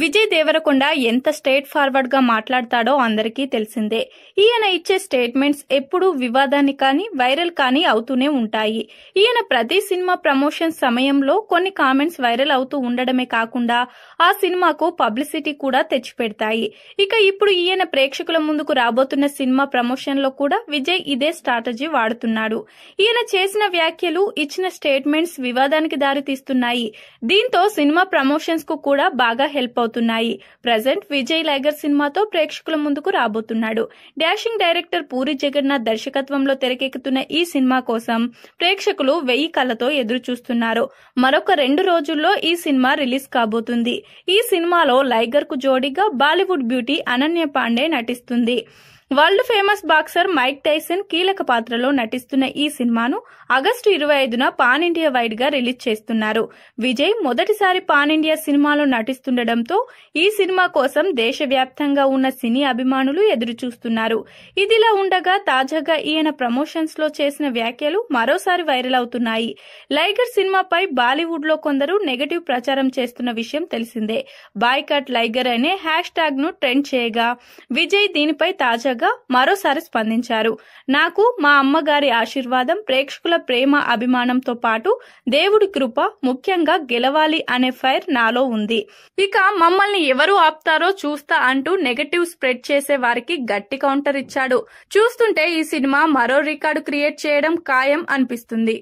విజయ్ దేవరకొండ ఎంత straight forward గా మాట్లాడతాడో అందరికీ తెలిసిందే ఈయన ఇచ్చే స్టేట్మెంట్స్ ఎప్పుడూ వివాదాన్ని కానీ వైరల్ కానీ అవుతూనే ఉంటాయి ఈయన ప్రతి సినిమా ప్రమోషన్ సమయంలో కొన్ని కామెంట్స్ వైరల్ అవుతూ ఉండడమే కాకుండా ఆ సినిమాకు పబ్లిసిటీ కూడా తెచ్చిపెడతాయి ఇక ఇప్పుడు ఈయన ప్రేక్షకుల ముందుకు రాబోతున్న సినిమా ప్రమోషన్ లో కూడా విజయ్ ఇదే స్ట్రాటజీ వాడుతున్నాడు ఈయన చేసిన వ్యాఖ్యలు ఇచ్చిన స్టేట్మెంట్స్ వివాదానికి దారితీస్తున్నాయి దీంతో సినిమా ప్రమోషన్స్ కు కూడా బాగా హెల్ప్ అవుతున్నాయి ప్రజెంట్ విజయ్ లైగర్ సినిమాతో ప్రేక్షకుల ముందుకు రాబోతున్నాడు డాషింగ్ డైరెక్టర్ పూరి జగన్నాథ్ దర్శకత్వంలో తెరకెక్కుతున్న ఈ సినిమా కోసం ప్రేక్షకులు వెయ్యి కళ్ళతో ఎదురు చూస్తున్నారు మరొక రెండు రోజుల్లో ఈ సినిమా రిలీజ్ కాబోతుంది ఈ సినిమాలో లైగర్ కు జోడీగా బాలీవుడ్ బ్యూటీ అనన్య పాండే నటిస్తుంది world famous boxer Mike Tyson కీలక పాత్రలో నటిస్తున్న ఈ సినిమాను ఆగస్టు ఇరవై ఐదున పాన్ ఇండియా వైడ్ గా రిలీజ్ చేస్తున్నారు విజయ్ మొదటిసారి పాన్ ఇండియా సినిమాలో నటిస్తుండటంతో ఈ సినిమా కోసం దేశవ్యాప్తంగా ఉన్న సినీ అభిమానులు ఎదురు చూస్తున్నారు ఇదిలా ఉండగా తాజాగా ఈయన ప్రమోషన్స్ లో చేసిన వ్యాఖ్యలు మరోసారి వైరల్ అవుతున్నాయి లైగర్ సినిమాపై బాలీవుడ్ లో కొందరు నెగటివ్ ప్రచారం చేస్తున్న విషయం తెలిసిందే బాయ్కట్ లైగర్ అనే హ్యాష్ ట్యాగ్ ను ట్రెండ్ చేయగా విజయ్ దీనిపై తాజాగా కోరగా మరోసారి స్పందించారు నాకు మా అమ్మగారి ఆశీర్వాదం ప్రేక్షకుల ప్రేమ అభిమానంతో పాటు దేవుడి కృప ముఖ్యంగా గెలవాలి అనే ఫైర్ నాలో ఉంది ఇక మమ్మల్ని ఎవరు ఆపుతారో చూస్తా అంటూ నెగటివ్ స్ప్రెడ్ చేసే వారికి గట్టి కౌంటర్ ఇచ్చాడు చూస్తుంటే ఈ సినిమా మరో రికార్డు క్రియేట్ చేయడం ఖాయం అనిపిస్తుంది